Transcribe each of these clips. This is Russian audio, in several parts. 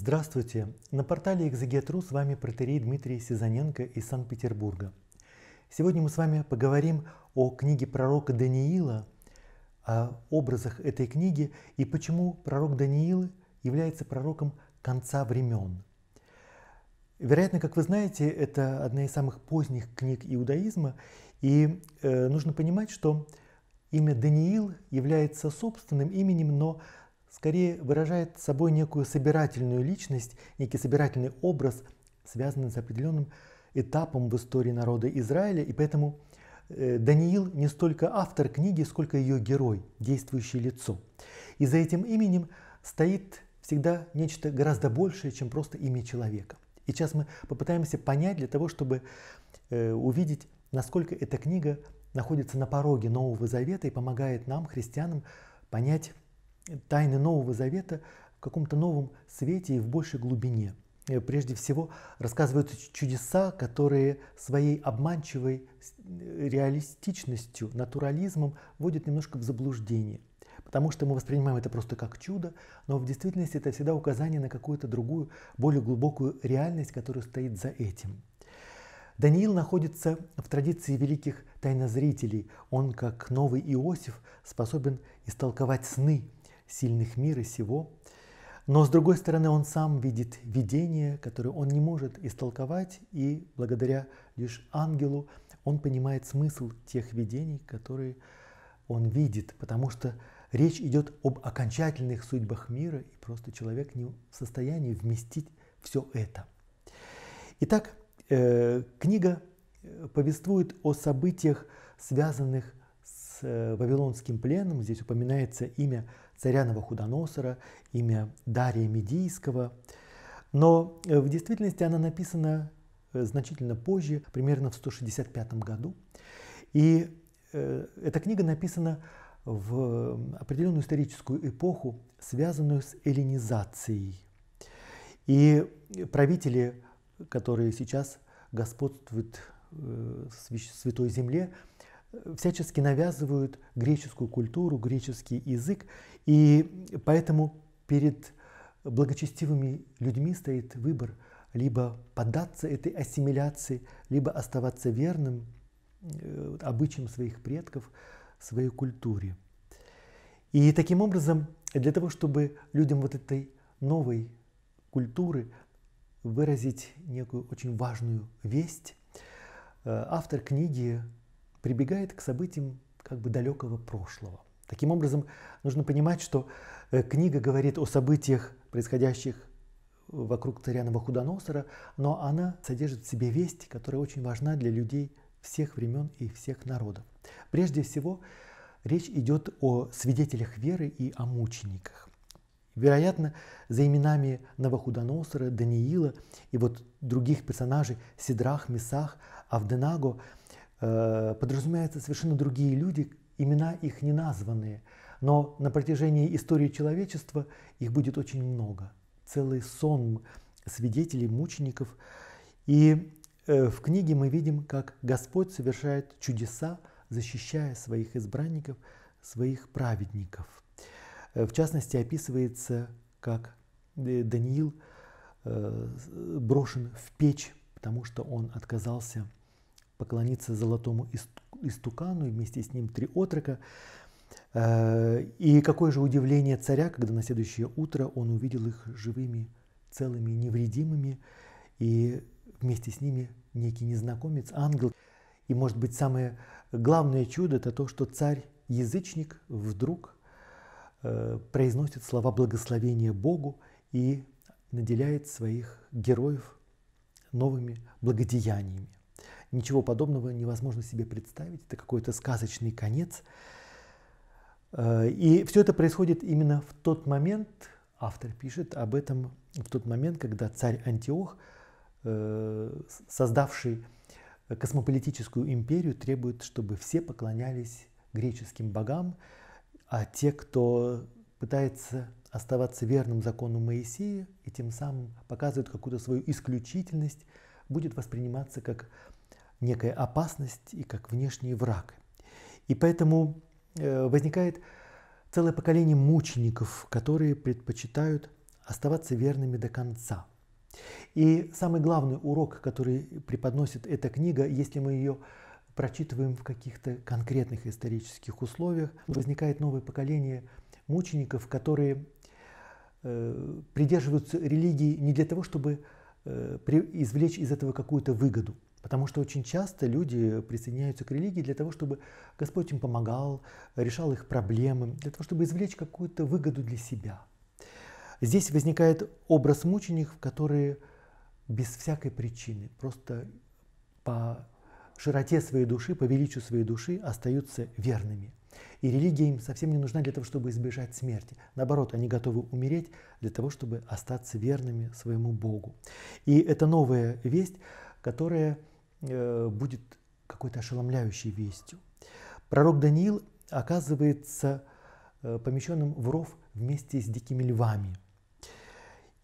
Здравствуйте! На портале «Экзегет.ру» с вами протерей Дмитрий Сизаненко из Санкт-Петербурга. Сегодня мы с вами поговорим о книге пророка Даниила, о образах этой книги и почему пророк Даниил является пророком конца времен. Вероятно, как вы знаете, это одна из самых поздних книг иудаизма, и э, нужно понимать, что имя Даниил является собственным именем, но скорее выражает собой некую собирательную личность, некий собирательный образ, связанный с определенным этапом в истории народа Израиля, и поэтому э, Даниил не столько автор книги, сколько ее герой, действующее лицо. И за этим именем стоит всегда нечто гораздо большее, чем просто имя человека. И сейчас мы попытаемся понять для того, чтобы э, увидеть, насколько эта книга находится на пороге Нового Завета и помогает нам, христианам, понять тайны Нового Завета в каком-то новом свете и в большей глубине. Э, прежде всего, рассказывают чудеса, которые своей обманчивой э, реалистичностью, натурализмом вводят немножко в заблуждение. Потому что мы воспринимаем это просто как чудо, но в действительности это всегда указание на какую-то другую, более глубокую реальность, которая стоит за этим. Даниил находится в традиции великих тайнозрителей. Он, как новый Иосиф, способен истолковать сны сильных мира сего. Но с другой стороны, он сам видит видение, которое он не может истолковать, и благодаря лишь ангелу он понимает смысл тех видений, которые он видит, потому что речь идет об окончательных судьбах мира, и просто человек не в состоянии вместить все это. Итак, э, книга э, повествует о событиях, связанных с э, Вавилонским пленом. Здесь упоминается имя царя Навуходоносора, имя Дария Медийского. Но э, в действительности она написана э, значительно позже, примерно в 165 году. И э, эта книга написана в определенную историческую эпоху, связанную с эллинизацией. И правители, которые сейчас господствуют в Святой Земле, всячески навязывают греческую культуру, греческий язык, и поэтому перед благочестивыми людьми стоит выбор либо поддаться этой ассимиляции, либо оставаться верным э, обычаям своих предков, своей культуре. И таким образом, для того, чтобы людям вот этой новой культуры выразить некую очень важную весть, э, автор книги прибегает к событиям как бы далекого прошлого. Таким образом, нужно понимать, что э, книга говорит о событиях, происходящих вокруг царя Навуходоносора, но она содержит в себе весть, которая очень важна для людей всех времен и всех народов. Прежде всего, речь идет о свидетелях веры и о мучениках. Вероятно, за именами Навуходоносора, Даниила и вот других персонажей Сидрах, Месах, Авденаго Э, подразумеваются совершенно другие люди, имена их не названные, но на протяжении истории человечества их будет очень много. Целый сон свидетелей, мучеников. И э, в книге мы видим, как Господь совершает чудеса, защищая своих избранников, своих праведников. Э, в частности, описывается, как Даниил брошен в печь, потому что он отказался поклониться золотому истукану и вместе с ним три отрока. Э, и какое же удивление царя, когда на следующее утро он увидел их живыми, целыми, невредимыми, и вместе с ними некий незнакомец, ангел. И, может быть, самое главное чудо – это то, что царь-язычник вдруг э, произносит слова благословения Богу и наделяет своих героев новыми благодеяниями. Ничего подобного невозможно себе представить. Это какой-то сказочный конец. Э, и все это происходит именно в тот момент, автор пишет об этом, в тот момент, когда царь Антиох, э, создавший космополитическую империю, требует, чтобы все поклонялись греческим богам, а те, кто пытается оставаться верным закону Моисея и тем самым показывает какую-то свою исключительность, будет восприниматься как некая опасность и как внешний враг. И поэтому э, возникает целое поколение мучеников, которые предпочитают оставаться верными до конца. И самый главный урок, который преподносит эта книга, если мы ее прочитываем в каких-то конкретных исторических условиях, возникает новое поколение мучеников, которые э, придерживаются религии не для того, чтобы э, извлечь из этого какую-то выгоду, Потому что очень часто люди присоединяются к религии для того, чтобы Господь им помогал, решал их проблемы, для того, чтобы извлечь какую-то выгоду для себя. Здесь возникает образ мучеников, которые без всякой причины, просто по широте своей души, по величию своей души остаются верными. И религия им совсем не нужна для того, чтобы избежать смерти. Наоборот, они готовы умереть для того, чтобы остаться верными своему Богу. И эта новая весть которая э, будет какой-то ошеломляющей вестью. Пророк Даниил оказывается э, помещенным в ров вместе с дикими львами.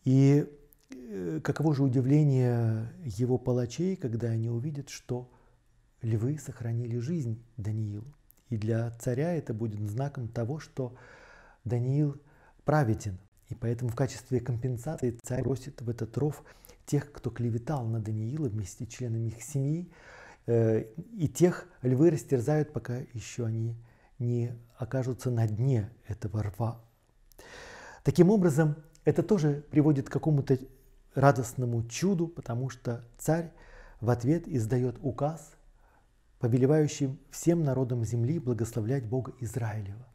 И э, каково же удивление его палачей, когда они увидят, что львы сохранили жизнь Даниилу. И для царя это будет знаком того, что Даниил праведен. И поэтому в качестве компенсации царь бросит в этот ров тех, кто клеветал на Даниила вместе с членами их семьи, э, и тех львы растерзают, пока еще они не окажутся на дне этого рва. Таким образом, это тоже приводит к какому-то радостному чуду, потому что царь в ответ издает указ, повелевающий всем народам земли благословлять Бога Израилева.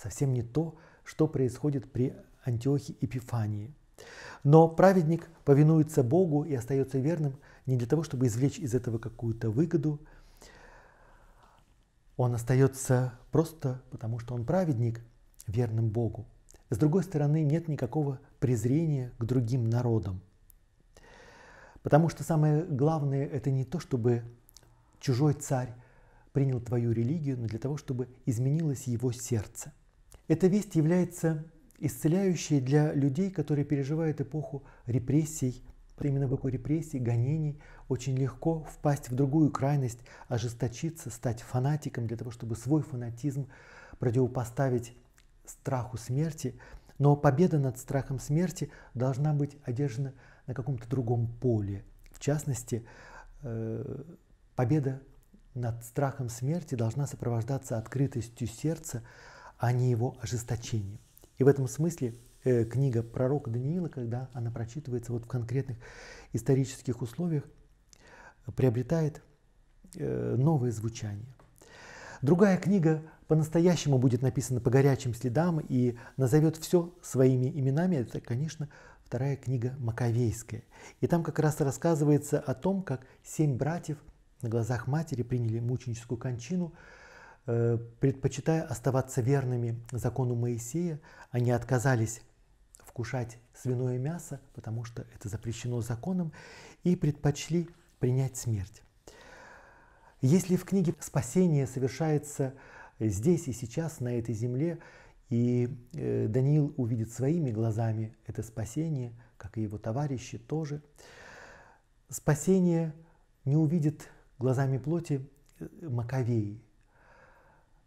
Совсем не то, что происходит при Антиохе Эпифании – но праведник повинуется Богу и остается верным не для того, чтобы извлечь из этого какую-то выгоду. Он остается просто потому, что он праведник, верным Богу. С другой стороны, нет никакого презрения к другим народам. Потому что самое главное – это не то, чтобы чужой царь принял твою религию, но для того, чтобы изменилось его сердце. Эта весть является исцеляющие для людей, которые переживают эпоху репрессий, именно в эпоху репрессий, гонений, очень легко впасть в другую крайность, ожесточиться, стать фанатиком для того, чтобы свой фанатизм противопоставить страху смерти. Но победа над страхом смерти должна быть одержана на каком-то другом поле. В частности, э, победа над страхом смерти должна сопровождаться открытостью сердца, а не его ожесточением. И в этом смысле э, книга пророка Даниила, когда она прочитывается вот в конкретных исторических условиях, приобретает э, новое звучание. Другая книга по-настоящему будет написана по горячим следам и назовет все своими именами. Это, конечно, вторая книга Маковейская. И там как раз рассказывается о том, как семь братьев на глазах матери приняли мученическую кончину – Э, предпочитая оставаться верными закону Моисея, они отказались вкушать свиное мясо, потому что это запрещено законом, и предпочли принять смерть. Если в книге спасение совершается здесь и сейчас, на этой земле, и э, Даниил увидит своими глазами это спасение, как и его товарищи тоже, спасение не увидит глазами плоти э, Маковеи,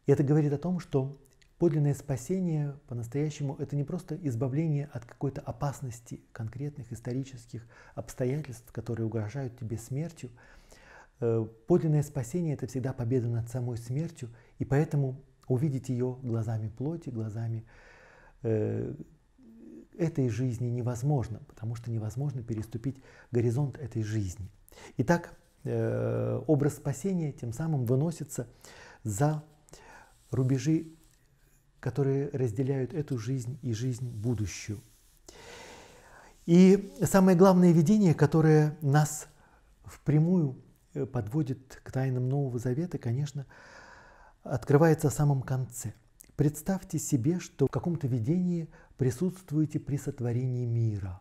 и это говорит о том, что подлинное спасение по-настоящему это не просто избавление от какой-то опасности конкретных исторических обстоятельств, которые угрожают тебе смертью. Э, подлинное спасение это всегда победа над самой смертью, и поэтому увидеть ее глазами плоти, глазами э, этой жизни невозможно, потому что невозможно переступить горизонт этой жизни. Итак, э, образ спасения тем самым выносится за рубежи, которые разделяют эту жизнь и жизнь будущую. И самое главное видение, которое нас впрямую э, подводит к тайнам Нового Завета, конечно, открывается в самом конце. Представьте себе, что в каком-то видении присутствуете при сотворении мира.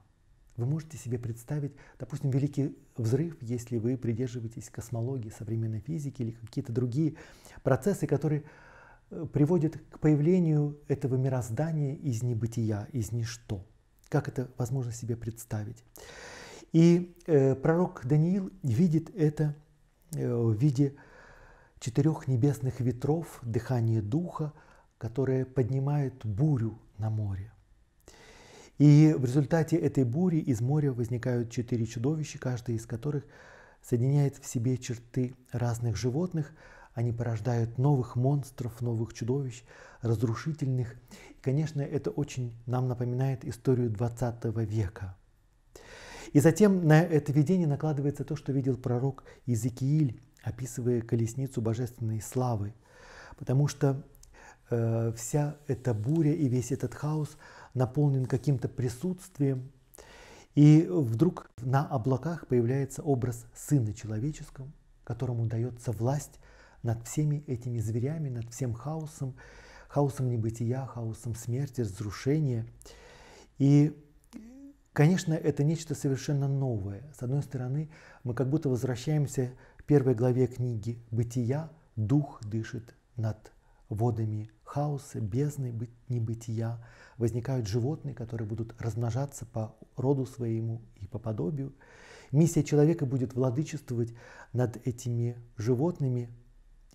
Вы можете себе представить, допустим, великий взрыв, если вы придерживаетесь космологии, современной физики или какие-то другие процессы, которые приводит к появлению этого мироздания из небытия, из ничто. Как это возможно себе представить? И э, пророк Даниил видит это э, в виде четырех небесных ветров, дыхания духа, которое поднимает бурю на море. И в результате этой бури из моря возникают четыре чудовища, каждое из которых соединяет в себе черты разных животных, они порождают новых монстров, новых чудовищ, разрушительных. И, конечно, это очень нам напоминает историю 20 века. И затем на это видение накладывается то, что видел пророк Иезекииль, описывая колесницу божественной славы. Потому что э, вся эта буря и весь этот хаос наполнен каким-то присутствием. И вдруг на облаках появляется образ Сына Человеческого, которому дается власть над всеми этими зверями, над всем хаосом, хаосом небытия, хаосом смерти, разрушения. И, конечно, это нечто совершенно новое. С одной стороны, мы как будто возвращаемся к первой главе книги «Бытия», дух дышит над водами хаоса, бездны небытия. Возникают животные, которые будут размножаться по роду своему и по подобию. Миссия человека будет владычествовать над этими животными,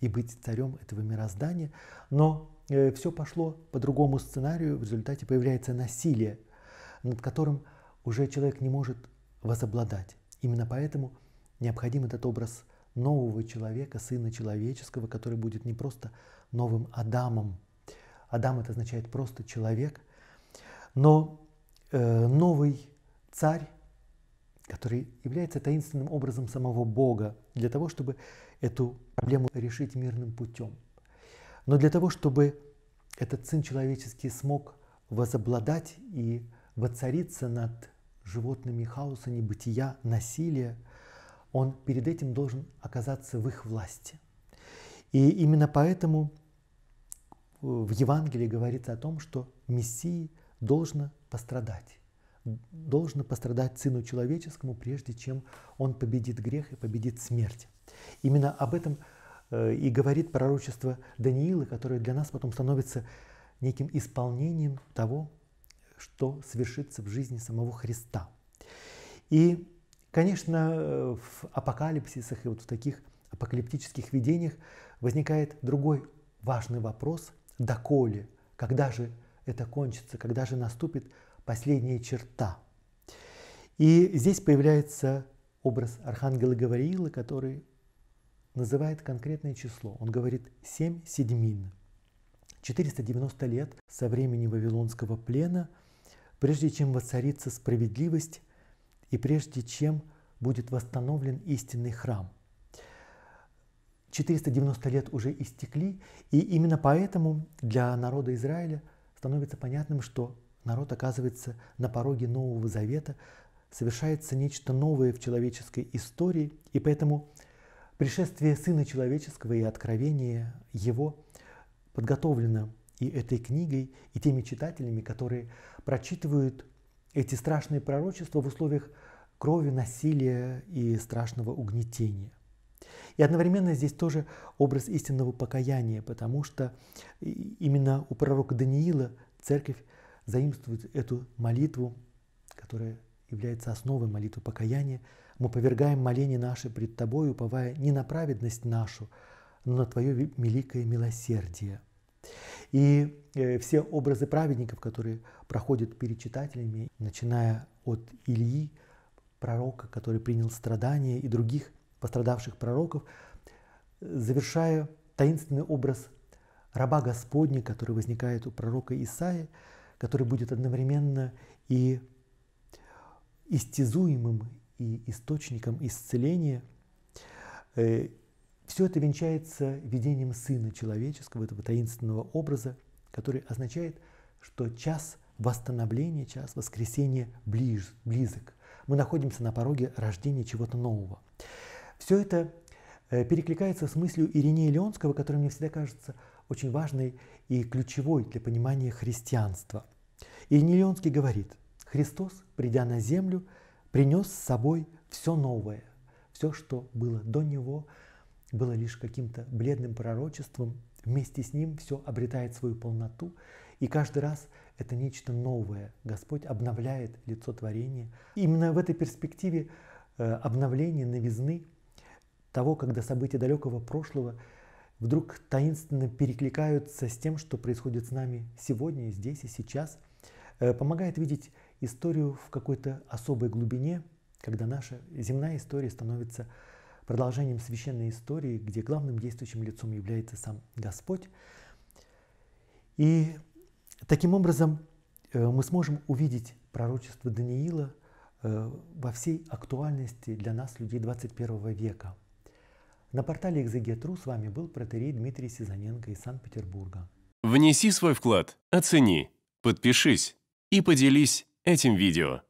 и быть царем этого мироздания. Но э, все пошло по другому сценарию, в результате появляется насилие, над которым уже человек не может возобладать. Именно поэтому необходим этот образ нового человека, сына человеческого, который будет не просто новым Адамом. Адам это означает просто человек, но э, новый царь, который является таинственным образом самого Бога, для того, чтобы эту проблему решить мирным путем. Но для того, чтобы этот Сын Человеческий смог возобладать и воцариться над животными хаоса, небытия, насилия, он перед этим должен оказаться в их власти. И именно поэтому э, в Евангелии говорится о том, что Мессии должно пострадать. Должно пострадать Сыну Человеческому, прежде чем он победит грех и победит смерть. Именно об этом э, и говорит пророчество Даниила, которое для нас потом становится неким исполнением того, что свершится в жизни самого Христа. И, конечно, э, в апокалипсисах и вот в таких апокалиптических видениях возникает другой важный вопрос – доколе, когда же это кончится, когда же наступит последняя черта. И здесь появляется образ архангела Гавриила, который называет конкретное число. Он говорит 7 седьмин. 490 лет со времени Вавилонского плена, прежде чем воцарится справедливость и прежде чем будет восстановлен истинный храм. 490 лет уже истекли, и именно поэтому для народа Израиля становится понятным, что народ оказывается на пороге Нового Завета, совершается нечто новое в человеческой истории, и поэтому Пришествие Сына Человеческого и откровение Его подготовлено и этой книгой, и теми читателями, которые прочитывают эти страшные пророчества в условиях крови, насилия и страшного угнетения. И одновременно здесь тоже образ истинного покаяния, потому что именно у пророка Даниила церковь заимствует эту молитву, которая является основой молитвы покаяния, мы повергаем моления наши пред Тобой, уповая не на праведность нашу, но на Твое великое милосердие. И э, все образы праведников, которые проходят перед читателями, начиная от Ильи, пророка, который принял страдания, и других пострадавших пророков, завершая таинственный образ раба Господня, который возникает у пророка Исаи, который будет одновременно и истязуемым, и источником исцеления. Э, Все это венчается видением Сына Человеческого, этого таинственного образа, который означает, что час восстановления, час воскресения близ, близок. Мы находимся на пороге рождения чего-то нового. Все это э, перекликается с мыслью Иринея Леонского, которая мне всегда кажется очень важной и ключевой для понимания христианства. Ириней Леонский говорит, «Христос, придя на землю, – принес с собой все новое. Все, что было до него, было лишь каким-то бледным пророчеством. Вместе с ним все обретает свою полноту. И каждый раз это нечто новое. Господь обновляет лицо творения. именно в этой перспективе э, обновления, новизны, того, когда события далекого прошлого вдруг таинственно перекликаются с тем, что происходит с нами сегодня, здесь и сейчас, э, помогает видеть историю в какой-то особой глубине, когда наша земная история становится продолжением священной истории, где главным действующим лицом является сам Господь. И таким образом э, мы сможем увидеть пророчество Даниила э, во всей актуальности для нас, людей 21 века. На портале «Экзегетру» с вами был протерей Дмитрий Сизаненко из Санкт-Петербурга. Внеси свой вклад, оцени, подпишись и поделись этим видео.